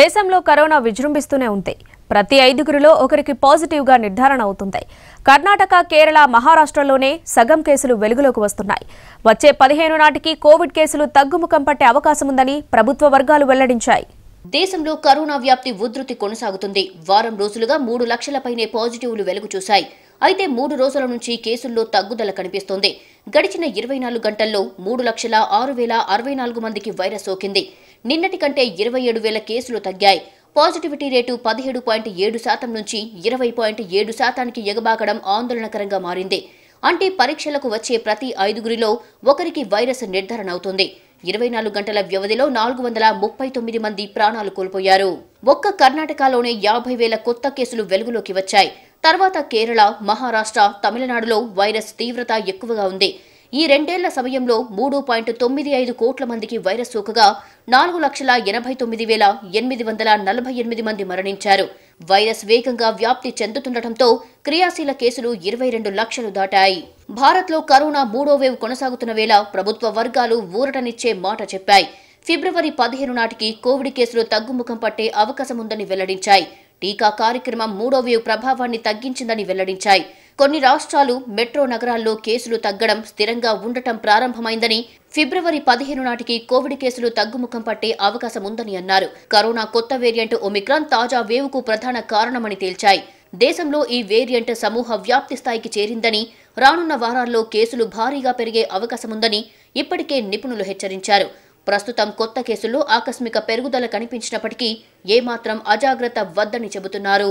దేశంలో కరోనా విజృంభిస్తూనే ఉంది ప్రతి ఐదుగురిలో ఒకరికి పాజిటివ్గా నిర్ధారణ అవుతుంది కర్ణాటక కేరళ మహారాష్ట్రలోనే సగం కేసులు వెలుగులోకి వస్తున్నాయి వచ్చే పదిహేను నాటికి కోవిడ్ కేసులు తగ్గుముఖం పట్టే అవకాశం ఉందని ప్రభుత్వ వర్గాలు వెల్లడించాయి దేశంలో కరోనా వ్యాప్తి ఉధృతి కొనసాగుతుంది వారం రోజులుగా మూడు లక్షలపైనే పాజిటివ్లు వెలుగు చూశాయి అయితే మూడు రోజుల నుంచి కేసుల్లో తగ్గుదల కనిపిస్తోంది గడిచిన ఇరవై నాలుగు గంటల్లో మూడు లక్షల ఆరు వేల అరవై నాలుగు మందికి వైరస్ సోకింది నిన్నటి కంటే ఇరవై ఏడు వేల కేసులు తగ్గాయి పాజిటివిటీ రేటు పదిహేడు పాయింట్ ఏడు శాతం నుంచి ఇరవై పాయింట్ ఏడు శాతానికి ఎగబాకడం ఆందోళనకరంగా మారింది అంటే పరీక్షలకు వచ్చే ప్రతి ఐదుగురిలో ఒకరికి వైరస్ నిర్ధారణ అవుతుంది ఇరవై నాలుగు గంటల వ్యవధిలో నాలుగు వందల ముప్పై తొమ్మిది మంది ప్రాణాలు కోల్పోయారు ఒక్క కర్ణాటకలోనే యాభై వేల కొత్త కేసులు వెలుగులోకి వచ్చాయి తర్వాత కేరళ మహారాష్ట్ర తమిళనాడులో వైరస్ తీవ్రత ఎక్కువగా ఉంది ఈ రెండేళ్ల సమయంలో మూడు పాయింట్ తొమ్మిది ఐదు కోట్ల మందికి వైరస్ సోకగా నాలుగు లక్షల ఎనభై తొమ్మిది వేల ఎనిమిది వందల నలభై ఎనిమిది మంది మరణించారు వైరస్ వేగంగా వ్యాప్తి చెందుతుండటంతో క్రియాశీల కేసులు ఇరవై రెండు లక్షలు దాటాయి భారత్లో కరోనా మూడో వేవ్ కొనసాగుతున్న వేళ ప్రభుత్వ వర్గాలు ఊరటనిచ్చే మాట చెప్పాయి ఫిబ్రవరి పదిహేను నాటికి కోవిడ్ కేసులు తగ్గుముఖం పట్టే అవకాశం ఉందని వెల్లడించాయి టీకా కార్యక్రమం మూడో వేవ్ ప్రభావాన్ని తగ్గించిందని వెల్లడించాయి కొన్ని రాష్ట్రాలు మెట్రో నగరాల్లో కేసులు తగ్గడం స్థిరంగా ఉండటం ప్రారంభమైందని ఫిబ్రవరి పదిహేను నాటికి కోవిడ్ కేసులు తగ్గుముఖం పట్టే అవకాశం ఉందని అన్నారు కరోనా కొత్త వేరియంట్ ఒమిక్రాన్ తాజా వేవుకు ప్రధాన కారణమని తేల్చాయి దేశంలో ఈ వేరియంట్ సమూహ వ్యాప్తి స్థాయికి చేరిందని రానున్న వారాల్లో కేసులు భారీగా పెరిగే అవకాశముందని ఇప్పటికే నిపుణులు హెచ్చరించారు ప్రస్తుతం కొత్త కేసుల్లో ఆకస్మిక పెరుగుదల కనిపించినప్పటికీ ఏమాత్రం అజాగ్రత్త వద్దని చెబుతున్నారు